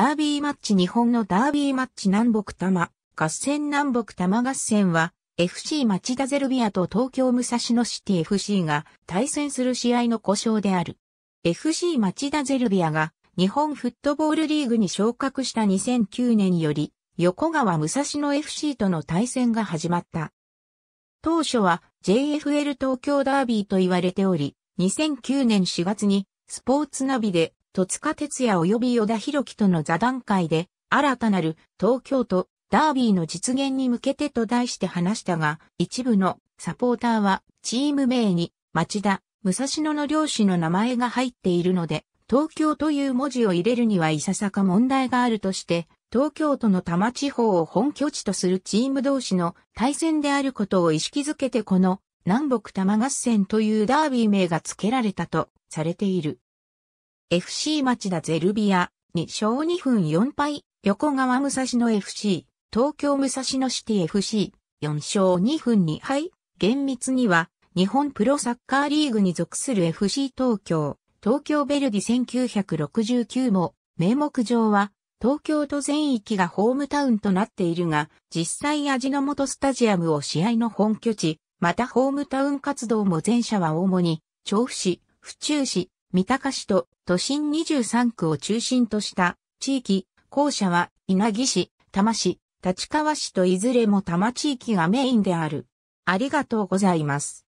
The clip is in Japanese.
ダービーマッチ日本のダービーマッチ南北玉合戦南北玉合戦は FC 町田ゼルビアと東京武蔵野シティ FC が対戦する試合の故障である。FC 町田ゼルビアが日本フットボールリーグに昇格した2009年より横川武蔵野 FC との対戦が始まった。当初は JFL 東京ダービーと言われており、2009年4月にスポーツナビで戸塚哲也及び与田博樹との座談会で、新たなる東京都ダービーの実現に向けてと題して話したが、一部のサポーターはチーム名に町田、武蔵野の漁師の名前が入っているので、東京という文字を入れるにはいささか問題があるとして、東京都の多摩地方を本拠地とするチーム同士の対戦であることを意識づけてこの南北多摩合戦というダービー名が付けられたとされている。FC 町田ゼルビア、2勝2分4敗、横川武蔵野 FC、東京武蔵野シティ FC、4勝2分2敗、厳密には、日本プロサッカーリーグに属する FC 東京、東京ベルディ1969も、名目上は、東京都全域がホームタウンとなっているが、実際味の素スタジアムを試合の本拠地、またホームタウン活動も前者は主に、調布市、府中市、三鷹市と都心23区を中心とした地域、校舎は稲城市、多摩市、立川市といずれも多摩地域がメインである。ありがとうございます。